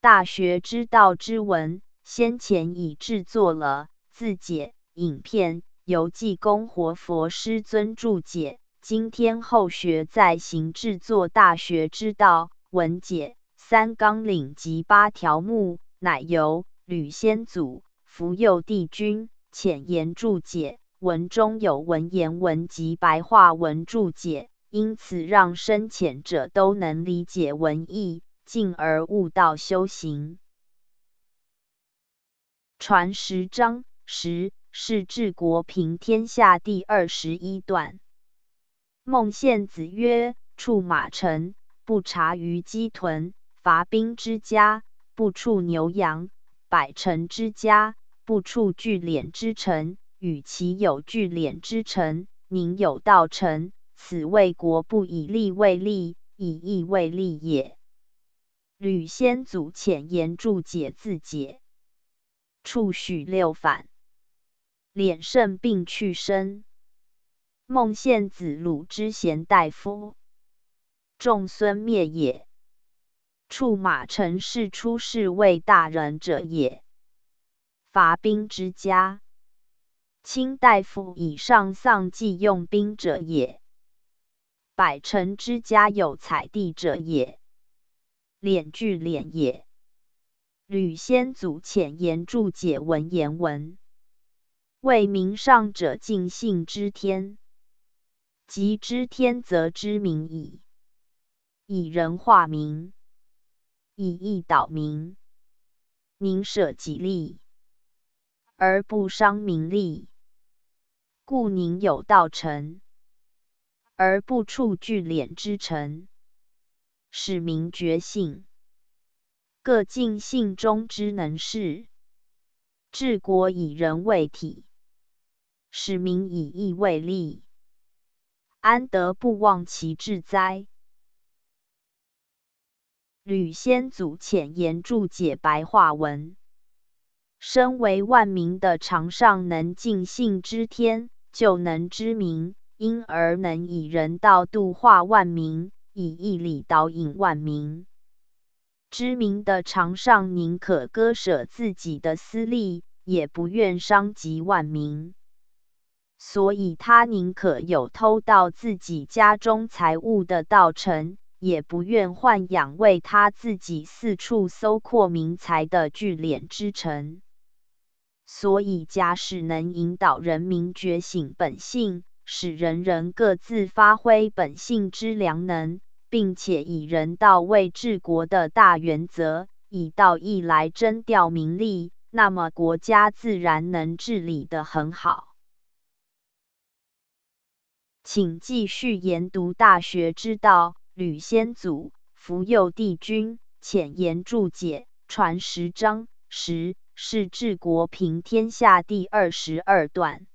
大学之道之文，先前已制作了字解影片，由济公活佛师尊注解。今天后学再行制作大学之道文解三纲领及八条目，乃由吕先祖福佑帝君浅言注解，文中有文言文及白话文注解，因此让深浅者都能理解文意。进而悟道修行。传十章十是治国平天下第二十一段。孟献子曰：“处马臣，不察于鸡豚；伐兵之家，不畜牛羊；百乘之家，不畜聚敛之臣。与其有聚敛之臣，宁有道臣。此为国不以利为利，以义为利也。”吕先祖遣言注解字解：处许六反，敛肾病去身。孟献子鲁之贤大夫，众孙灭也。处马成氏出世为大人者也。伐兵之家，卿大夫以上丧祭用兵者也。百乘之家有采地者也。敛聚敛也。吕先祖浅言注解文言文：为民上者，尽性知天；即知天，则知民矣。以人化民，以义导民，宁舍己利而不伤民利，故宁有道臣而不处聚敛之臣。使民觉性，各尽性中之能事；治国以人为体，使民以义为利，安得不忘其治哉？吕先祖浅言注解白话文：身为万民的常上，能尽性之天，就能知民，因而能以人道度化万民。以义理导引万民，知名的常上宁可割舍自己的私利，也不愿伤及万民。所以，他宁可有偷盗自己家中财物的道臣，也不愿豢养为他自己四处搜括民财的聚敛之臣。所以，家事能引导人民觉醒本性，使人人各自发挥本性之良能。并且以人道为治国的大原则，以道义来征调民力，那么国家自然能治理得很好。请继续研读《大学之道》，吕先祖、福佑帝君浅言注解传十章十，是治国平天下第二十二段。